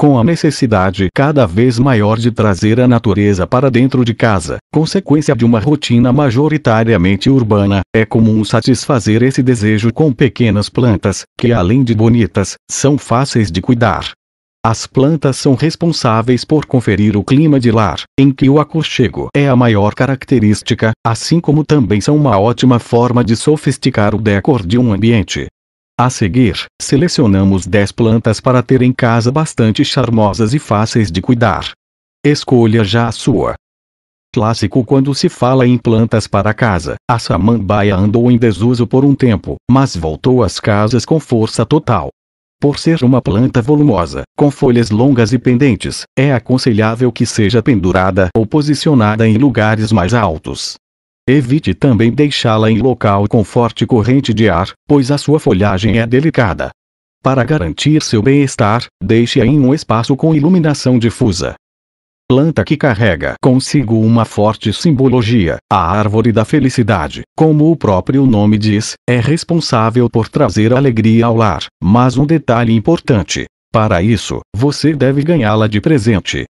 com a necessidade cada vez maior de trazer a natureza para dentro de casa, consequência de uma rotina majoritariamente urbana, é comum satisfazer esse desejo com pequenas plantas, que além de bonitas, são fáceis de cuidar. As plantas são responsáveis por conferir o clima de lar, em que o aconchego é a maior característica, assim como também são uma ótima forma de sofisticar o decor de um ambiente, a seguir, selecionamos 10 plantas para ter em casa bastante charmosas e fáceis de cuidar. Escolha já a sua. Clássico quando se fala em plantas para casa, a samambaia andou em desuso por um tempo, mas voltou às casas com força total. Por ser uma planta volumosa, com folhas longas e pendentes, é aconselhável que seja pendurada ou posicionada em lugares mais altos, Evite também deixá-la em local com forte corrente de ar, pois a sua folhagem é delicada. Para garantir seu bem-estar, deixe-a em um espaço com iluminação difusa. Planta que carrega consigo uma forte simbologia, a árvore da felicidade, como o próprio nome diz, é responsável por trazer alegria ao lar, mas um detalhe importante: para isso, você deve ganhá-la de presente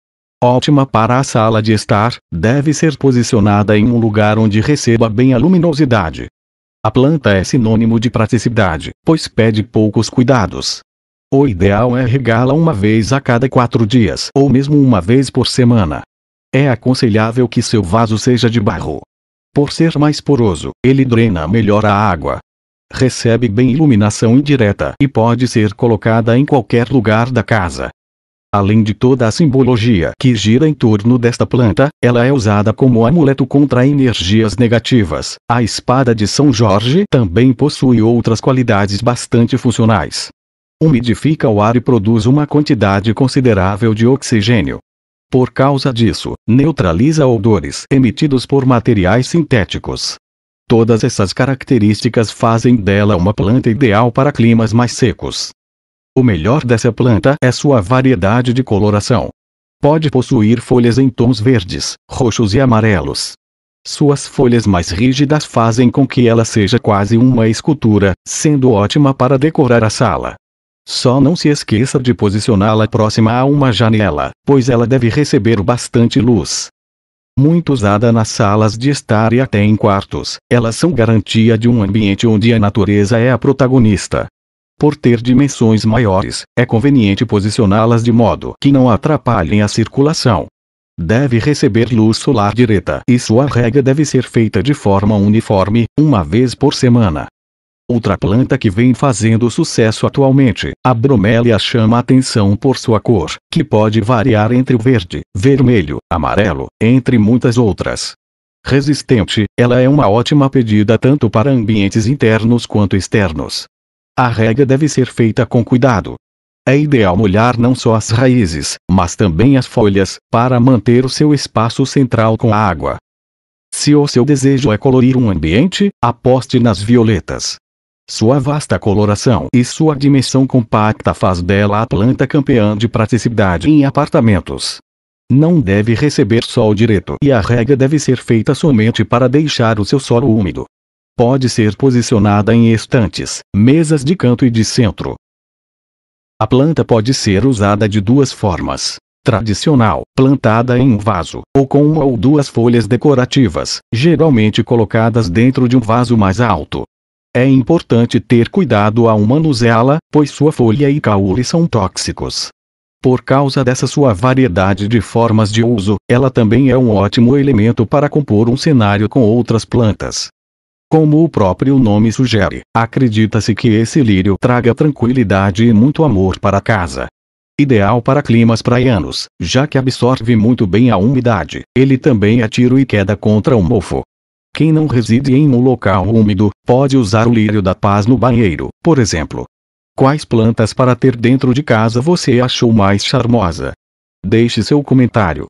ótima para a sala de estar, deve ser posicionada em um lugar onde receba bem a luminosidade. A planta é sinônimo de praticidade, pois pede poucos cuidados. O ideal é regá-la uma vez a cada quatro dias ou mesmo uma vez por semana. É aconselhável que seu vaso seja de barro. Por ser mais poroso, ele drena melhor a água. Recebe bem iluminação indireta e pode ser colocada em qualquer lugar da casa. Além de toda a simbologia que gira em torno desta planta, ela é usada como amuleto contra energias negativas. A espada de São Jorge também possui outras qualidades bastante funcionais. Umidifica o ar e produz uma quantidade considerável de oxigênio. Por causa disso, neutraliza odores emitidos por materiais sintéticos. Todas essas características fazem dela uma planta ideal para climas mais secos. O melhor dessa planta é sua variedade de coloração. Pode possuir folhas em tons verdes, roxos e amarelos. Suas folhas mais rígidas fazem com que ela seja quase uma escultura, sendo ótima para decorar a sala. Só não se esqueça de posicioná-la próxima a uma janela, pois ela deve receber bastante luz. Muito usada nas salas de estar e até em quartos, elas são garantia de um ambiente onde a natureza é a protagonista. Por ter dimensões maiores, é conveniente posicioná-las de modo que não atrapalhem a circulação. Deve receber luz solar direta e sua rega deve ser feita de forma uniforme, uma vez por semana. Outra planta que vem fazendo sucesso atualmente, a bromélia chama atenção por sua cor, que pode variar entre verde, vermelho, amarelo, entre muitas outras. Resistente, ela é uma ótima pedida tanto para ambientes internos quanto externos. A rega deve ser feita com cuidado. É ideal molhar não só as raízes, mas também as folhas, para manter o seu espaço central com a água. Se o seu desejo é colorir um ambiente, aposte nas violetas. Sua vasta coloração e sua dimensão compacta faz dela a planta campeã de praticidade em apartamentos. Não deve receber sol direto e a rega deve ser feita somente para deixar o seu solo úmido pode ser posicionada em estantes, mesas de canto e de centro. A planta pode ser usada de duas formas. Tradicional, plantada em um vaso, ou com uma ou duas folhas decorativas, geralmente colocadas dentro de um vaso mais alto. É importante ter cuidado ao manuseá-la, pois sua folha e caule são tóxicos. Por causa dessa sua variedade de formas de uso, ela também é um ótimo elemento para compor um cenário com outras plantas. Como o próprio nome sugere, acredita-se que esse lírio traga tranquilidade e muito amor para casa. Ideal para climas praianos, já que absorve muito bem a umidade, ele também atira é e queda contra o mofo. Quem não reside em um local úmido, pode usar o lírio da paz no banheiro, por exemplo. Quais plantas para ter dentro de casa você achou mais charmosa? Deixe seu comentário.